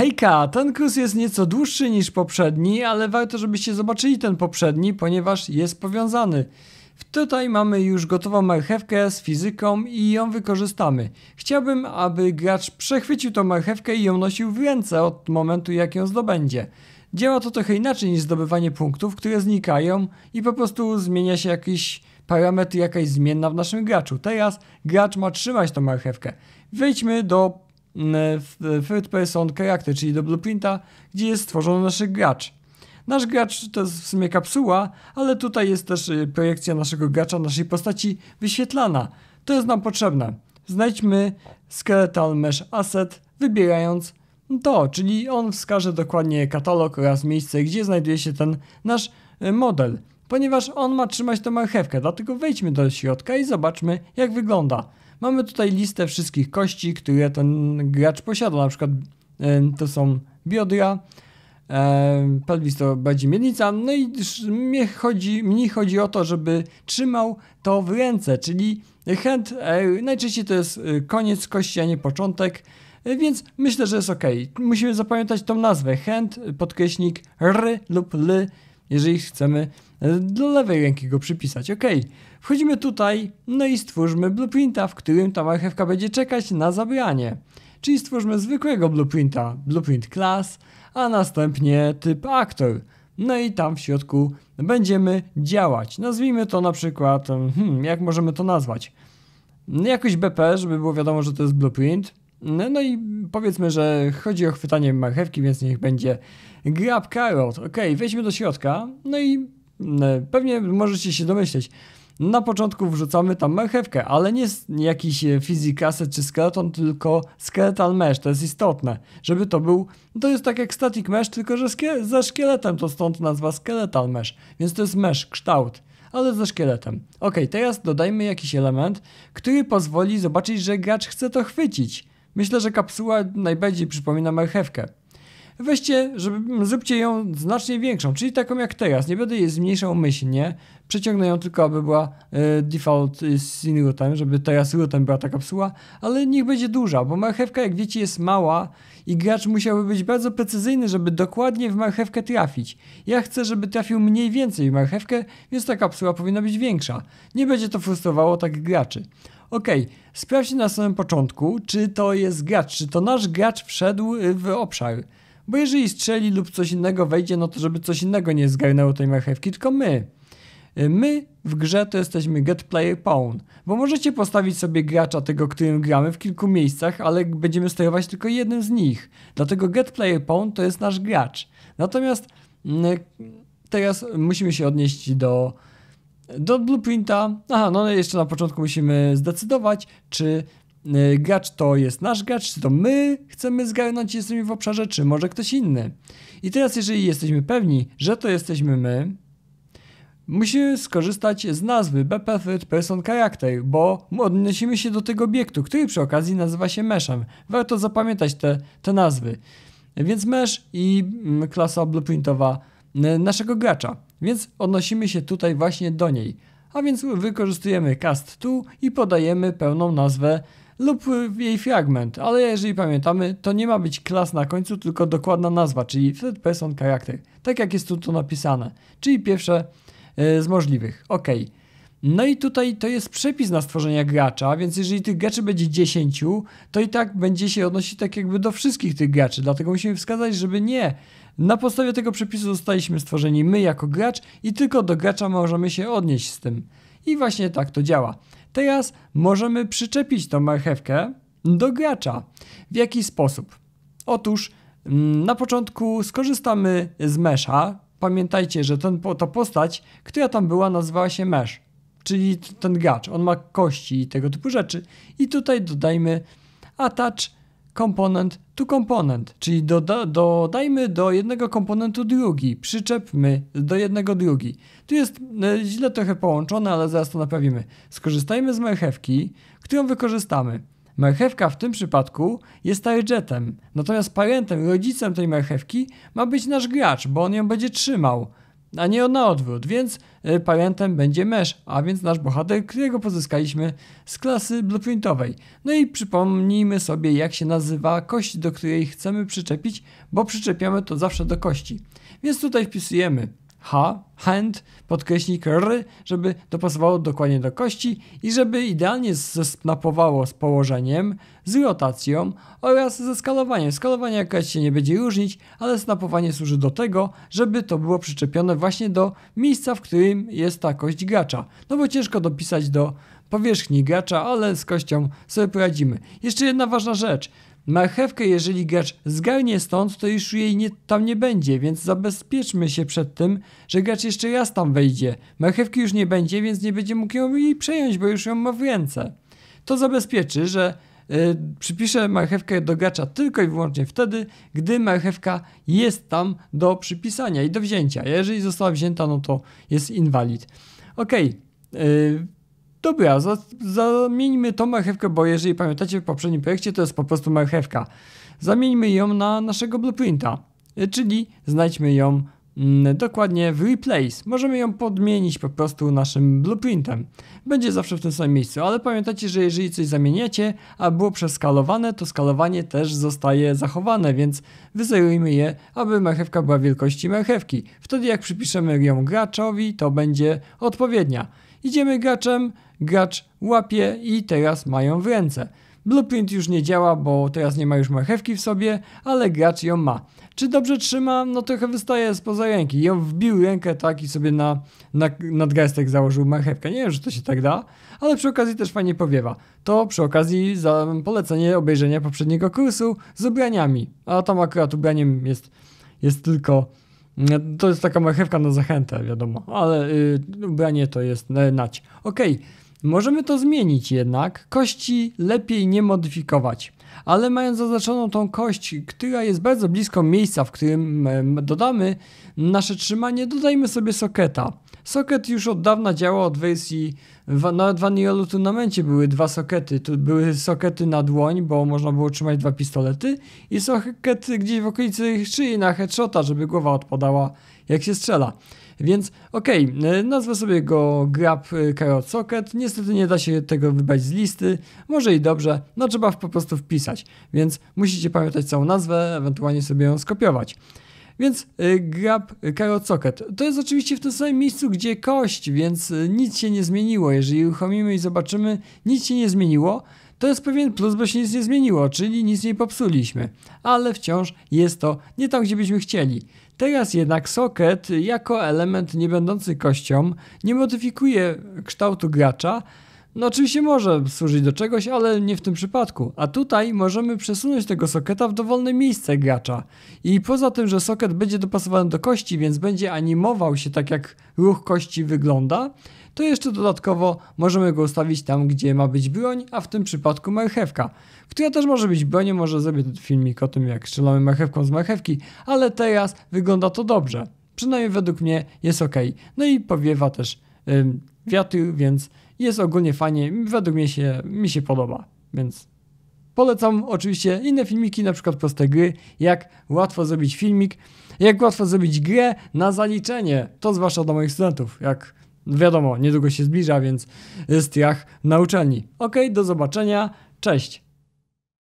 Hejka, ten kurs jest nieco dłuższy niż poprzedni, ale warto żebyście zobaczyli ten poprzedni, ponieważ jest powiązany. Tutaj mamy już gotową marchewkę z fizyką i ją wykorzystamy. Chciałbym, aby gracz przechwycił tą marchewkę i ją nosił w ręce od momentu jak ją zdobędzie. Działa to trochę inaczej niż zdobywanie punktów, które znikają i po prostu zmienia się jakiś parametr, jakaś zmienna w naszym graczu. Teraz gracz ma trzymać tą marchewkę. Wejdźmy do third mm, e, e, person character, czyli do blueprinta, gdzie jest stworzony nasz gracz. Nasz gracz to jest w sumie kapsuła, ale tutaj jest też e, projekcja naszego gracza, naszej postaci wyświetlana. To jest nam potrzebne. Znajdźmy Skeletal Mesh Asset, wybierając to, czyli on wskaże dokładnie katalog oraz miejsce, gdzie znajduje się ten nasz model, ponieważ on ma trzymać tę marchewkę, dlatego wejdźmy do środka i zobaczmy jak wygląda. Mamy tutaj listę wszystkich kości, które ten gracz posiada, na przykład to są biodra, pelvis to miednica, no i mnie chodzi, mnie chodzi o to, żeby trzymał to w ręce, czyli hand, e, najczęściej to jest e, koniec kości, a nie początek, e, więc myślę, że jest ok. Musimy zapamiętać tą nazwę, hand, podkreśnik, r lub l, jeżeli chcemy do lewej ręki go przypisać. Ok, wchodzimy tutaj, no i stwórzmy blueprinta, w którym ta marchewka będzie czekać na zabranie. Czyli stwórzmy zwykłego blueprinta, blueprint class, a następnie typ actor. No i tam w środku będziemy działać. Nazwijmy to na przykład, hmm, jak możemy to nazwać? Jakoś BP, żeby było wiadomo, że to jest blueprint. No i powiedzmy, że chodzi o chwytanie marchewki, więc niech będzie grab carrot. Ok, wejdźmy do środka, no i E, pewnie możecie się domyśleć. Na początku wrzucamy tam marchewkę, ale nie jakiś physic e, asset czy skeleton, tylko skeletal mesh, to jest istotne. Żeby to był, to jest tak jak static mesh, tylko że szkie, ze szkieletem, to stąd nazwa skeletal mesh. Więc to jest mesh, kształt, ale ze szkieletem. Ok, teraz dodajmy jakiś element, który pozwoli zobaczyć, że gracz chce to chwycić. Myślę, że kapsuła najbardziej przypomina marchewkę weźcie, żeby, zróbcie ją znacznie większą, czyli taką jak teraz. Nie będę jej zmniejszał myślnie, przeciągnę ją tylko, aby była y, default y, e, sin rootem, żeby teraz rootem była ta kapsuła, ale niech będzie duża, bo marchewka, jak wiecie, jest mała i gracz musiałby być bardzo precyzyjny, żeby dokładnie w marchewkę trafić. Ja chcę, żeby trafił mniej więcej w marchewkę, więc ta kapsuła powinna być większa. Nie będzie to frustrowało tak graczy. OK, sprawdźcie na samym początku, czy to jest gracz, czy to nasz gracz wszedł e, w obszar. Bo jeżeli strzeli lub coś innego wejdzie, no to żeby coś innego nie zgarnęło tej marchewki, tylko my. Y, my w grze to jesteśmy get player pawn, bo możecie postawić sobie gracza tego, którym gramy w kilku miejscach, ale będziemy sterować tylko jednym z nich. Dlatego get player pawn to jest nasz gracz. Natomiast mm, y, teraz musimy się odnieść do do blueprinta. Aha, no jeszcze na początku musimy zdecydować, czy E, gacz to jest nasz gracz, czy to my chcemy zgarnąć, jesteśmy w obszarze, czy może ktoś inny. I teraz, jeżeli jesteśmy pewni, że to jesteśmy my, musimy skorzystać z nazwy Beperfect Person Character, bo odnosimy się do tego obiektu, który przy okazji nazywa się meszem. Warto zapamiętać te, te nazwy. Więc mesh i mm, klasa blueprintowa e, naszego gracza. Więc odnosimy się tutaj właśnie do niej. A więc wykorzystujemy cast tu i podajemy pełną nazwę lub jej fragment, ale jeżeli pamiętamy, to nie ma być klas na końcu, tylko dokładna nazwa, czyli third person character, tak jak jest tu to napisane, czyli pierwsze e, z możliwych. Ok. No i tutaj to jest przepis na stworzenie gracza, więc jeżeli tych graczy będzie 10, to i tak będzie się odnosić tak jakby do wszystkich tych graczy, dlatego musimy wskazać, żeby nie. Na podstawie tego przepisu zostaliśmy stworzeni my jako gracz i tylko do gracza możemy się odnieść z tym. I właśnie tak to działa. Teraz możemy przyczepić tą marchewkę do gracza. W jaki sposób? Otóż mm, na początku skorzystamy z mesza. Pamiętajcie, że ten, ta postać, która tam była, nazywała się mesh, czyli ten gracz. On ma kości i tego typu rzeczy. I tutaj dodajmy attach komponent to komponent, czyli doda dodajmy do jednego komponentu drugi, przyczepmy do jednego drugi. Tu jest e, źle trochę połączone, ale zaraz to naprawimy. Skorzystajmy z marchewki, którą wykorzystamy. Marchewka w tym przypadku jest targetem, natomiast parentem, rodzicem tej marchewki ma być nasz gracz, bo on ją będzie trzymał a nie na odwrót, więc e, parentem będzie Mesz, a więc nasz bohater, którego pozyskaliśmy z klasy blueprintowej. No i przypomnijmy sobie jak się nazywa kość, do której chcemy przyczepić, bo przyczepiamy to zawsze do kości. Więc tutaj wpisujemy H, hand, podkreśnik R, żeby dopasowało dokładnie do kości i żeby idealnie snapowało z położeniem, z rotacją oraz ze skalowaniem. Skalowanie jakaś się nie będzie różnić, ale snapowanie służy do tego, żeby to było przyczepione właśnie do miejsca, w którym jest ta kość gracza. No bo ciężko dopisać do powierzchni gracza, ale z kością sobie poradzimy. Jeszcze jedna ważna rzecz. Marchewkę, jeżeli gracz zgarnie stąd, to już jej nie, tam nie będzie, więc zabezpieczmy się przed tym, że gracz jeszcze raz tam wejdzie. Marchewki już nie będzie, więc nie będzie mógł jej przejąć, bo już ją ma w ręce. To zabezpieczy, że e, przypiszę marchewkę do gracza tylko i wyłącznie wtedy, gdy marchewka jest tam do przypisania i do wzięcia. Jeżeli została wzięta, no to jest inwalid. Ok, Dobra, za, zamieńmy tą marchewkę, bo jeżeli pamiętacie w poprzednim projekcie, to jest po prostu marchewka. Zamieńmy ją na naszego blueprinta, e, czyli znajdźmy ją mm, dokładnie w replace. Możemy ją podmienić po prostu naszym blueprintem. Będzie zawsze w tym samym miejscu, ale pamiętajcie, że jeżeli coś zamieniacie, a było przeskalowane, to skalowanie też zostaje zachowane, więc wyzerujmy je, aby marchewka była wielkości marchewki. Wtedy jak przypiszemy ją graczowi, to będzie odpowiednia. Idziemy graczem, gracz łapie i teraz mają w ręce. Blueprint już nie działa, bo teraz nie ma już marchewki w sobie, ale gracz ją ma. Czy dobrze trzyma? No trochę wystaje spoza ręki. Ją wbił rękę tak i sobie na, na nadgarstek założył marchewkę. Nie wiem, że to się tak da, ale przy okazji też fajnie powiewa. To przy okazji za polecenie obejrzenia poprzedniego kursu z ubraniami. A tam akurat ubraniem jest, jest tylko... To jest taka marchewka na zachętę, wiadomo, ale yy, ubranie to jest nać. Okej. Okay. Możemy to zmienić jednak, kości lepiej nie modyfikować, ale mając zaznaczoną tą kość, która jest bardzo blisko miejsca, w którym dodamy nasze trzymanie, dodajmy sobie soketa. Soket już od dawna działa od wersji, na nawet w Aniolu Tunamencie były dwa sokety, tu były sokety na dłoń, bo można było trzymać dwa pistolety i soket gdzieś w okolicy szyi na headshota, żeby głowa odpadała jak się strzela. Więc okej, okay, e, nazwę sobie go Grab Carrot e, Socket. Niestety nie da się tego wybrać z listy. Może i dobrze, no trzeba po prostu wpisać. Więc musicie pamiętać całą nazwę, ewentualnie sobie ją skopiować. Więc e, grab Carrot Socket. To jest oczywiście w tym samym miejscu, gdzie kość, więc nic się nie zmieniło. Jeżeli uruchomimy i zobaczymy, nic się nie zmieniło. To jest pewien plus, bo się nic nie zmieniło, czyli nic nie popsuliśmy. Ale wciąż jest to nie tam, gdzie byśmy chcieli. Teraz jednak socket jako element nie będący kością nie modyfikuje kształtu gracza. No oczywiście może służyć do czegoś, ale nie w tym przypadku. A tutaj możemy przesunąć tego soketa w dowolne miejsce gracza. I poza tym, że soket będzie dopasowany do kości, więc będzie animował się tak jak ruch kości wygląda, to jeszcze dodatkowo możemy go ustawić tam, gdzie ma być broń, a w tym przypadku marchewka, która też może być bronią, może zrobię ten filmik o tym, jak strzelamy marchewką z marchewki, ale teraz wygląda to dobrze. Przynajmniej według mnie jest ok. No i powiewa też yy, wiatr, więc jest ogólnie fajnie, według mnie się, mi się podoba, więc polecam oczywiście inne filmiki, na przykład proste gry, jak łatwo zrobić filmik, jak łatwo zrobić grę na zaliczenie, to zwłaszcza dla moich studentów, jak Wiadomo, niedługo się zbliża, więc striach na uczelni. Ok, do zobaczenia, cześć!